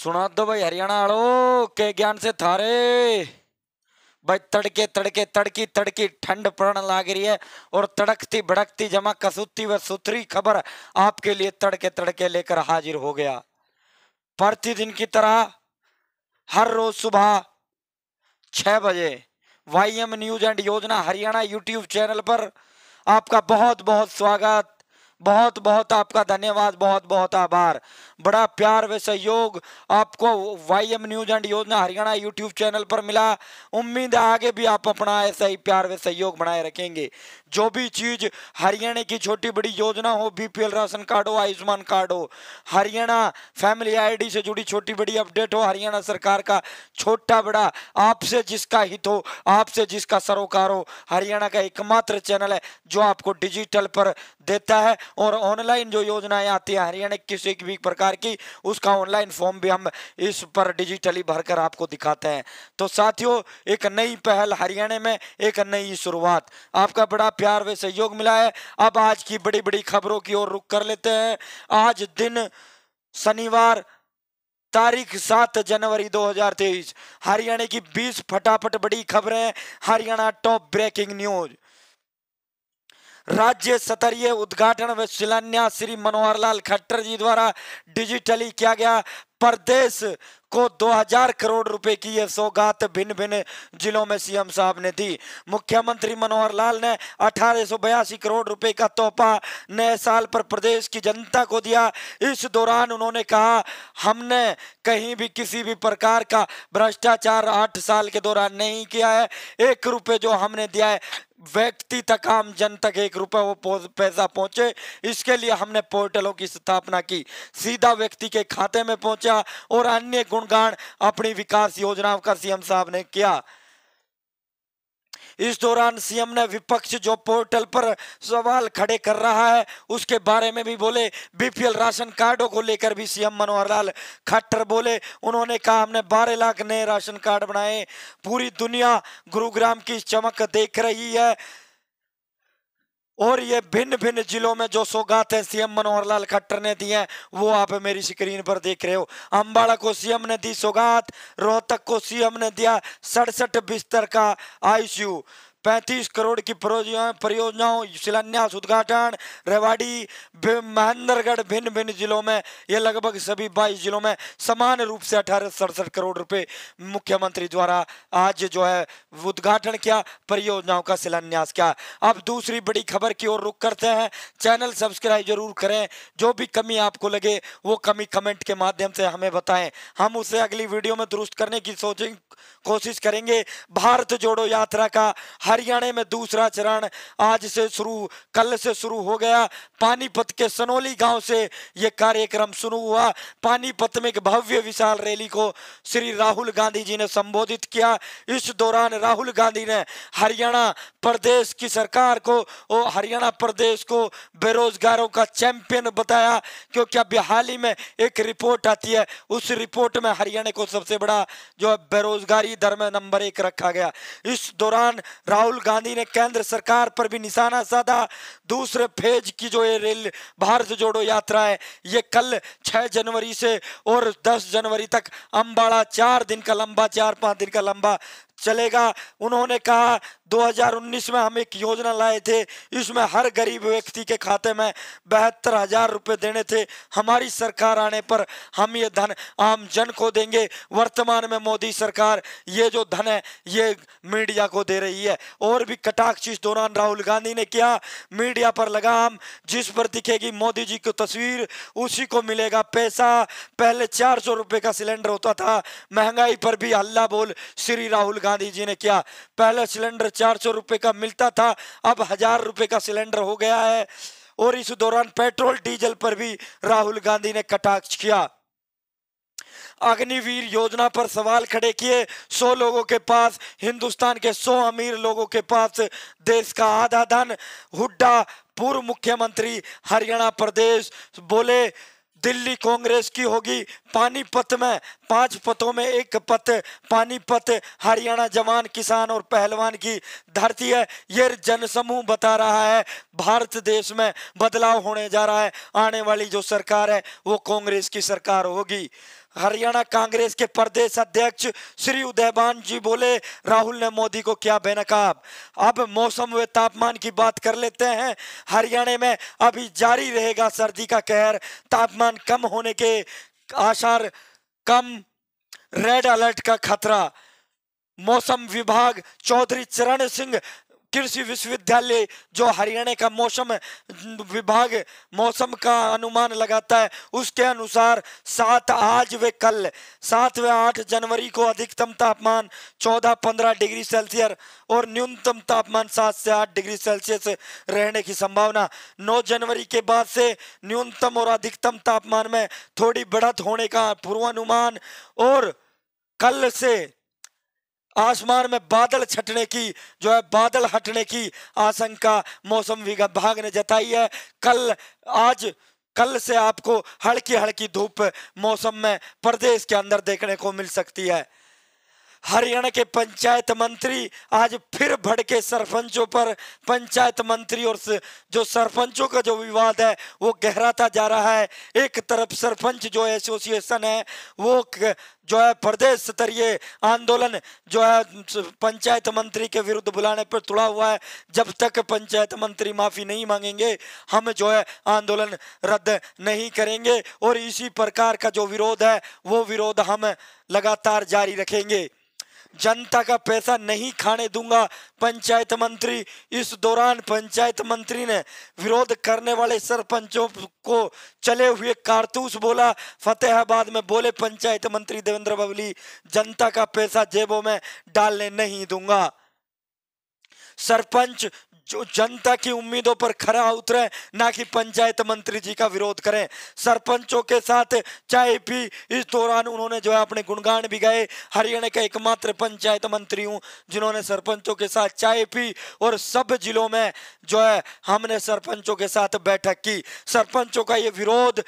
सुना दो भाई हरियाणा आलो के ज्ञान से थारे भाई तड़के तड़के तड़की तड़की ठंड पड़ने लग रही है और तड़कती भड़कती जमा कसूती व सुथरी खबर आपके लिए तड़के तड़के लेकर हाजिर हो गया प्रतिदिन की तरह हर रोज सुबह छह बजे Y M news and Yojana Haryana YouTube channel पर आपका बहुत बहुत स्वागत बहुत बहुत आपका धन्यवाद बहुत बहुत आभार बड़ा प्यार व सहयोग आपको Y M news and Yojana Haryana YouTube channel पर मिला उम्मीद है आगे भी आप अपना ऐसा ही प्यार व सहयोग बनाए रखेंगे जो भी चीज़ हरियाणा की छोटी बड़ी योजना हो बीपीएल राशन कार्ड हो आयुष्मान कार्ड हो हरियाणा फैमिली आईडी से जुड़ी छोटी बड़ी अपडेट हो हरियाणा सरकार का छोटा बड़ा आपसे जिसका हित हो आपसे जिसका सरोकार हो हरियाणा का एकमात्र चैनल है जो आपको डिजिटल पर देता है और ऑनलाइन जो योजनाएं आती है हरियाणा किसी भी प्रकार प्रकार की उसका ऑनलाइन फॉर्म भी हम इस पर डिजिटली भरकर आपको दिखाते हैं तो साथियों एक नई पहल हरियाणा में एक नई शुरुआत आपका बड़ा प्यार व सहयोग मिला है अब आज की बड़ी बड़ी खबरों की ओर रुख कर लेते हैं आज दिन शनिवार तारीख सात जनवरी 2023 हरियाणा की 20 फटाफट बड़ी खबरें हरियाणा टॉप ब्रेकिंग न्यूज राज्य स्तरीय उद्घाटन व शिलान्यास श्री मनोहर लाल खट्टर जी द्वारा डिजिटली किया गया प्रदेश को 2000 करोड़ रुपए की यह सौगात भिन्न भिन्न जिलों में सीएम साहब ने दी मुख्यमंत्री मनोहर लाल ने अठारह करोड़ रुपए का तोहफा नए साल पर प्रदेश की जनता को दिया इस दौरान उन्होंने कहा हमने कहीं भी किसी भी प्रकार का भ्रष्टाचार आठ साल के दौरान नहीं किया है एक रुपये जो हमने दिया है व्यक्ति तक आम जन तक एक रुपये वो पैसा पहुंचे इसके लिए हमने पोर्टलों की स्थापना की सीधा व्यक्ति के खाते में पहुंचा और अन्य गुणगान अपनी विकास योजनाओं का सीएम साहब ने किया इस दौरान सीएम ने विपक्ष जो पोर्टल पर सवाल खड़े कर रहा है उसके बारे में भी बोले बीपीएल राशन कार्डों को लेकर भी सीएम मनोहर लाल खट्टर बोले उन्होंने कहा हमने बारह लाख नए राशन कार्ड बनाए पूरी दुनिया गुरुग्राम की चमक देख रही है और ये भिन्न भिन्न जिलों में जो सौगातें सीएम मनोहर लाल खट्टर ने दी हैं वो आप मेरी स्क्रीन पर देख रहे हो अंबाला को सीएम ने दी सौगात रोहतक को सीएम ने दिया सड़सठ बिस्तर का आईसीयू पैंतीस करोड़ की परियोजनाओं शिलान्यास उद्घाटन रेवाड़ी महेंद्रगढ़ भिन्न भिन्न जिलों में ये लगभग सभी बाईस जिलों में समान रूप से अठारह सड़सठ करोड़ रुपए मुख्यमंत्री द्वारा आज जो है उद्घाटन किया परियोजनाओं का शिलान्यास किया अब दूसरी बड़ी खबर की ओर रुख करते हैं चैनल सब्सक्राइब जरूर करें जो भी कमी आपको लगे वो कमी कमेंट के माध्यम से हमें बताएं हम उसे अगली वीडियो में दुरुस्त करने की सोचें कोशिश करेंगे भारत जोड़ो यात्रा का हरियाणा में दूसरा चरण आज से शुरू कल से शुरू हो गया पानीपत के सनोली गांव से ये कार्यक्रम शुरू हुआ पानीपत में एक भव्य विशाल रैली को श्री राहुल गांधी जी ने संबोधित किया इस दौरान राहुल गांधी ने हरियाणा प्रदेश की सरकार को और हरियाणा प्रदेश को बेरोजगारों का चैंपियन बताया क्योंकि अब हाल ही में एक रिपोर्ट आती है उस रिपोर्ट में हरियाणा को सबसे बड़ा जो बेरोजगारी ही धर्म नंबर एक रखा गया इस दौरान राहुल गांधी ने केंद्र सरकार पर भी निशाना साधा दूसरे फेज की जो ये रेल भारत जोड़ो यात्रा है ये कल 6 जनवरी से और 10 जनवरी तक अम्बाड़ा चार दिन का लंबा चार पाँच दिन का लंबा चलेगा उन्होंने कहा 2019 में हम एक योजना लाए थे इसमें हर गरीब व्यक्ति के खाते में बहत्तर हजार रुपये देने थे हमारी सरकार आने पर हम ये धन आम जन को देंगे वर्तमान में मोदी सरकार ये जो धन है ये मीडिया को दे रही है और भी कटाक्ष इस दौरान राहुल गांधी ने किया मीडिया पर लगाम जिस पर दिखेगी मोदी जी की तस्वीर उसी को मिलेगा पैसा पहले चार सौ रुपये का सिलेंडर होता था महंगाई पर भी हल्ला बोल श्री राहुल गांधी गांधी जी ने किया पहले सिलेंडर चार सौ रुपये का मिलता था अब हजार रुपये का सिलेंडर हो गया है और इस दौरान पेट्रोल डीजल पर भी राहुल गांधी ने कटाक्ष किया अग्निवीर योजना पर सवाल खड़े किए 100 लोगों के पास हिंदुस्तान के 100 अमीर लोगों के पास देश का आधा धन हुड्डा पूर्व मुख्यमंत्री हरियाणा प्रदेश बोले दिल्ली कांग्रेस की होगी पानीपत में पांच पतों में एक पत पानीपत हरियाणा जवान किसान और पहलवान की धरती है यह जनसमूह बता रहा है भारत देश में बदलाव होने जा रहा है आने वाली जो सरकार है वो कांग्रेस की सरकार होगी हरियाणा कांग्रेस के प्रदेश अध्यक्ष श्री उदयबान जी बोले राहुल ने मोदी को क्या बेनकाब अब मौसम व तापमान की बात कर लेते हैं हरियाणा में अभी जारी रहेगा सर्दी का कहर तापमान कम होने के आसार कम रेड अलर्ट का खतरा मौसम विभाग चौधरी चरण सिंह कृषि विश्वविद्यालय जो हरियाणा का मौसम विभाग मौसम का अनुमान लगाता है उसके अनुसार सात आज व कल सात व आठ जनवरी को अधिकतम तापमान चौदह पंद्रह डिग्री सेल्सियस और न्यूनतम तापमान सात से आठ डिग्री सेल्सियस रहने की संभावना नौ जनवरी के बाद से न्यूनतम और अधिकतम तापमान में थोड़ी बढ़त होने का पूर्वानुमान और कल से आसमान में बादल छटने की जो है बादल हटने की आशंका मौसम विभाग ने जताई है कल आज कल से आपको हल्की हल्की धूप मौसम में प्रदेश के अंदर देखने को मिल सकती है हरियाणा के पंचायत मंत्री आज फिर भड़के सरपंचों पर पंचायत मंत्री और जो सरपंचों का जो विवाद है वो गहराता जा रहा है एक तरफ सरपंच जो एसोसिएशन है वो जो है प्रदेश स्तरीय आंदोलन जो है पंचायत मंत्री के विरुद्ध बुलाने पर तुड़ा हुआ है जब तक पंचायत मंत्री माफी नहीं मांगेंगे हम जो है आंदोलन रद्द नहीं करेंगे और इसी प्रकार का जो विरोध है वो विरोध हम लगातार जारी रखेंगे जनता का पैसा नहीं खाने दूंगा पंचायत मंत्री इस दौरान पंचायत मंत्री ने विरोध करने वाले सरपंचों को चले हुए कारतूस बोला फतेहाबाद में बोले पंचायत मंत्री देवेंद्र बबली जनता का पैसा जेबों में डालने नहीं दूंगा सरपंच जो जनता की उम्मीदों पर खरा उतरे ना कि पंचायत मंत्री जी का विरोध करें सरपंचों के साथ चाय पी इस दौरान उन्होंने जो है अपने गुणगान भी गए हरियाणा का एकमात्र पंचायत मंत्री हूँ जिन्होंने सरपंचों के साथ चाय पी और सब जिलों में जो है हमने सरपंचों के साथ बैठक की सरपंचों का ये विरोध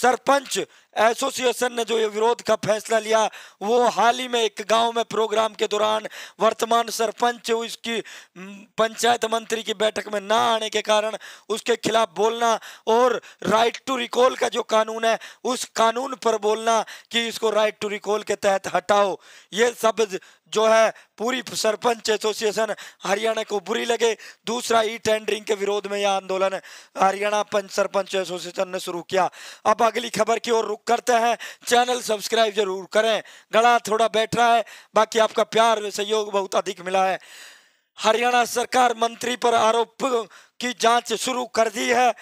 सरपंच एसोसिएशन ने जो ये विरोध का फैसला लिया वो हाल ही में एक गांव में प्रोग्राम के दौरान वर्तमान सरपंच उसकी पंचायत मंत्री की बैठक में ना आने के कारण उसके खिलाफ बोलना और राइट टू रिकॉल का जो कानून है उस कानून पर बोलना कि इसको राइट टू रिकॉल के तहत हटाओ ये सब जो है पूरी सरपंच एसोसिएशन हरियाणा को बुरी लगे दूसरा ई टेंडरिंग के विरोध में यह आंदोलन हरियाणा पंच सरपंच एसोसिएशन ने शुरू किया अब अगली खबर की ओर रुक करते हैं चैनल सब्सक्राइब जरूर करें गला थोड़ा बैठ रहा है बाकी आपका प्यार सहयोग बहुत अधिक मिला है हरियाणा सरकार मंत्री पर आरोप की जांच शुरू कर दी है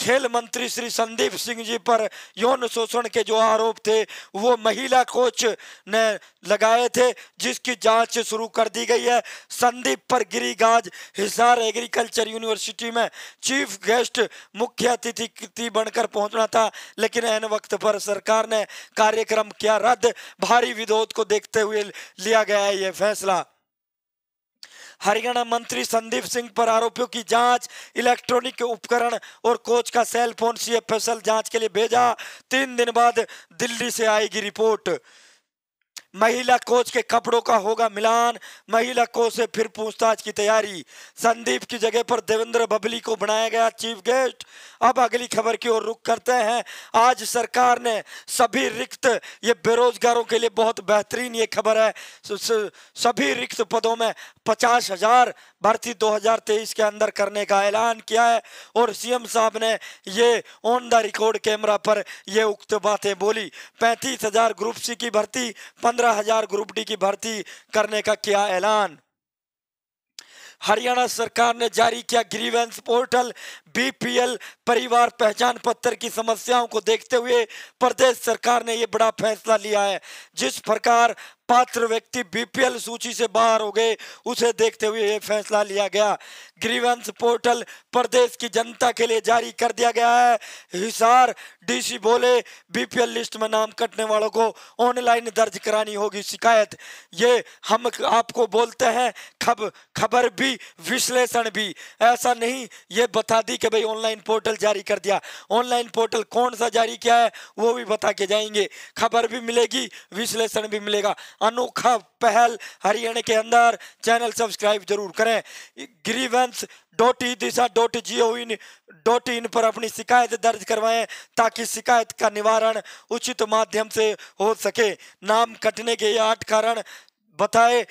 खेल मंत्री श्री संदीप सिंह जी पर यौन शोषण के जो आरोप थे वो महिला कोच ने लगाए थे जिसकी जांच शुरू कर दी गई है संदीप पर गिरी गाज हिसार एग्रीकल्चर यूनिवर्सिटी में चीफ गेस्ट मुख्य अतिथि बनकर पहुंचना था लेकिन एन वक्त पर सरकार ने कार्यक्रम किया रद्द भारी विरोध को देखते हुए लिया गया है ये फैसला हरियाणा मंत्री संदीप सिंह पर आरोपियों की जांच इलेक्ट्रॉनिक उपकरण और कोच का सेल फोन सी जांच के लिए भेजा तीन दिन बाद दिल्ली से आएगी रिपोर्ट महिला कोच के कपड़ों का होगा मिलान महिला कोच से फिर पूछताछ की तैयारी संदीप की जगह पर देवेंद्र बबली को बनाया गया चीफ गेस्ट अब अगली खबर की ओर रुख करते हैं आज सरकार ने सभी रिक्त ये बेरोजगारों के लिए बहुत बेहतरीन ये खबर है सभी रिक्त पदों में पचास हजार भर्ती 2023 के अंदर करने का ऐलान किया है और सीएम साहब ने ये ऑन द रिकॉर्ड कैमरा पर ये उक्त बातें बोली पैंतीस हजार ग्रुप सी की भर्ती पंद्रह हजार ग्रुप डी की भर्ती करने का किया ऐलान हरियाणा सरकार ने जारी किया ग्रीवेंस पोर्टल बीपीएल परिवार पहचान पत्र की समस्याओं को देखते हुए प्रदेश सरकार ने ये बड़ा फैसला लिया है जिस प्रकार पात्र व्यक्ति बीपीएल सूची से बाहर हो गए उसे देखते हुए यह फैसला लिया गया ग्रीवेंस पोर्टल प्रदेश की जनता के लिए जारी कर दिया गया है हिसार डीसी बोले बीपीएल लिस्ट में नाम कटने वालों को ऑनलाइन दर्ज करानी होगी शिकायत ये हम आपको बोलते हैं खब खबर भी विश्लेषण भी ऐसा नहीं ये बता दी कि भाई ऑनलाइन पोर्टल जारी कर दिया ऑनलाइन पोर्टल कौन सा जारी किया है वो भी बता के जाएंगे खबर भी मिलेगी विश्लेषण भी मिलेगा अनोखा पहल हरियाणा के अंदर चैनल सब्सक्राइब जरूर करें grievance dot e Disha dot G O in dot in पर अपनी शिकायत दर्ज करवाएं ताकि शिकायत का निवारण उचित माध्यम से हो सके नाम कटने के आठ कारण बताए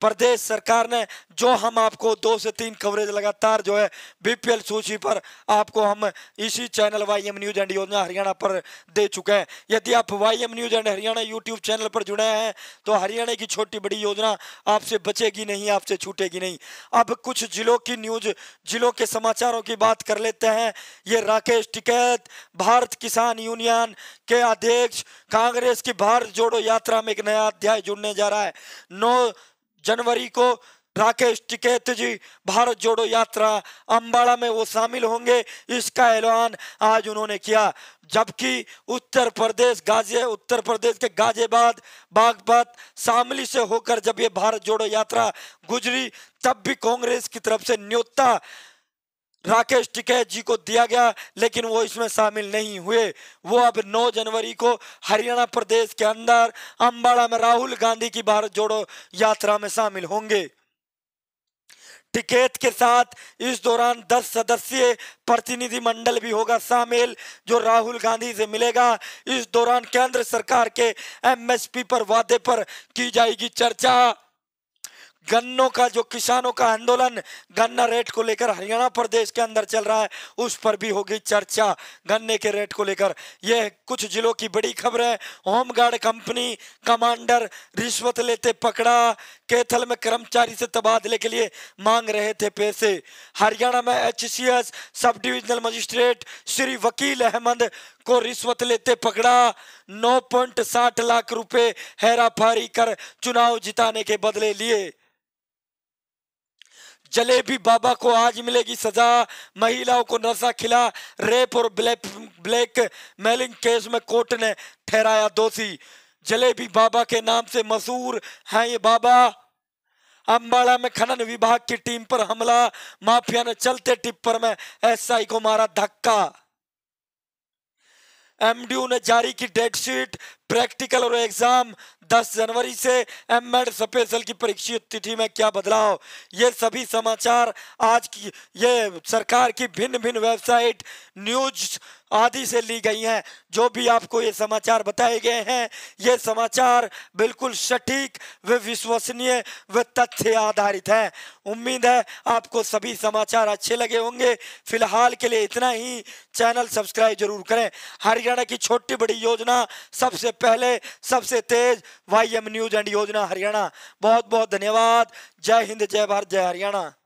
प्रदेश सरकार ने जो हम आपको दो से तीन कवरेज लगातार जो है बीपीएल सूची पर आपको हम इसी channel Y M news and Yojana Haryana पर दे चुके हैं यदि आप Y M news and Haryana YouTube channel पर जुड़े हैं तो हरियाणा की छोटी बड़ी योजना आपसे बचेगी नहीं आपसे छूटेगी नहीं अब कुछ जिलों की न्यूज जिलों के समाचारों की बात कर लेते हैं ये राकेश टिकैत भारत किसान यूनियन के अध्यक्ष कांग्रेस की भारत जोड़ो यात्रा में एक नया अध्याय जुड़ने जा रहा है नौ जनवरी को राकेश टिकैत जी भारत जोड़ो यात्रा अम्बाड़ा में वो शामिल होंगे इसका ऐलान आज उन्होंने किया जबकि उत्तर प्रदेश गाजिया उत्तर प्रदेश के गाजियाबाद बागपत शामली से होकर जब ये भारत जोड़ो यात्रा गुजरी तब भी कांग्रेस की तरफ से न्योता राकेश टिकैत जी को दिया गया लेकिन वो इसमें शामिल नहीं हुए वो अब 9 जनवरी को हरियाणा प्रदेश के अंदर अम्बाड़ा में राहुल गांधी की भारत जोड़ो यात्रा में शामिल होंगे टिकेत के साथ इस दौरान 10 सदस्यीय प्रतिनिधिमंडल भी होगा शामिल जो राहुल गांधी से मिलेगा इस दौरान केंद्र सरकार के एमएसपी पर वादे पर की जाएगी चर्चा गन्नों का जो किसानों का आंदोलन गन्ना रेट को लेकर हरियाणा प्रदेश के अंदर चल रहा है उस पर भी होगी चर्चा गन्ने के रेट को लेकर यह कुछ जिलों की बड़ी खबर है होमगार्ड कंपनी कमांडर रिश्वत लेते पकड़ा कैथल में कर्मचारी से तबादले के लिए मांग रहे थे पैसे हरियाणा में H sub divisional magistrate Shri वकील अहमद को रिश्वत लेते पकड़ा नौ पॉइंट साठ लाख रुपए हेराफारी कर चुनाव जिताने के बदले लिए जलेबी बाबा को आज मिलेगी सजा महिलाओं को नशा खिला रेप और ब्लैक ब्लैक मेलिंग केस में कोर्ट ने ठहराया दोषी जलेबी बाबा के नाम से मशहूर हैं ये बाबा अम्बाड़ा में खनन विभाग की टीम पर हमला माफिया ने चलते टिप्पर में एसआई को मारा धक्का एमडीयू ने जारी की डेटशीट प्रैक्टिकल और एग्जाम दस जनवरी से एम एड स्पेशल की परीक्षा तिथि में क्या बदलाव ये सभी समाचार आज की ये सरकार की भिन्न भिन्न वेबसाइट न्यूज आदि से ली गई हैं जो भी आपको ये समाचार बताए गए हैं ये समाचार बिल्कुल सटीक व विश्वसनीय व तथ्य आधारित हैं उम्मीद है आपको सभी समाचार अच्छे लगे होंगे फिलहाल के लिए इतना ही चैनल सब्सक्राइब जरूर करें हरियाणा की छोटी बड़ी योजना सबसे पहले सबसे तेज Y M news and Yojana Haryana बहुत बहुत धन्यवाद जय हिंद जय भारत जय हरियाणा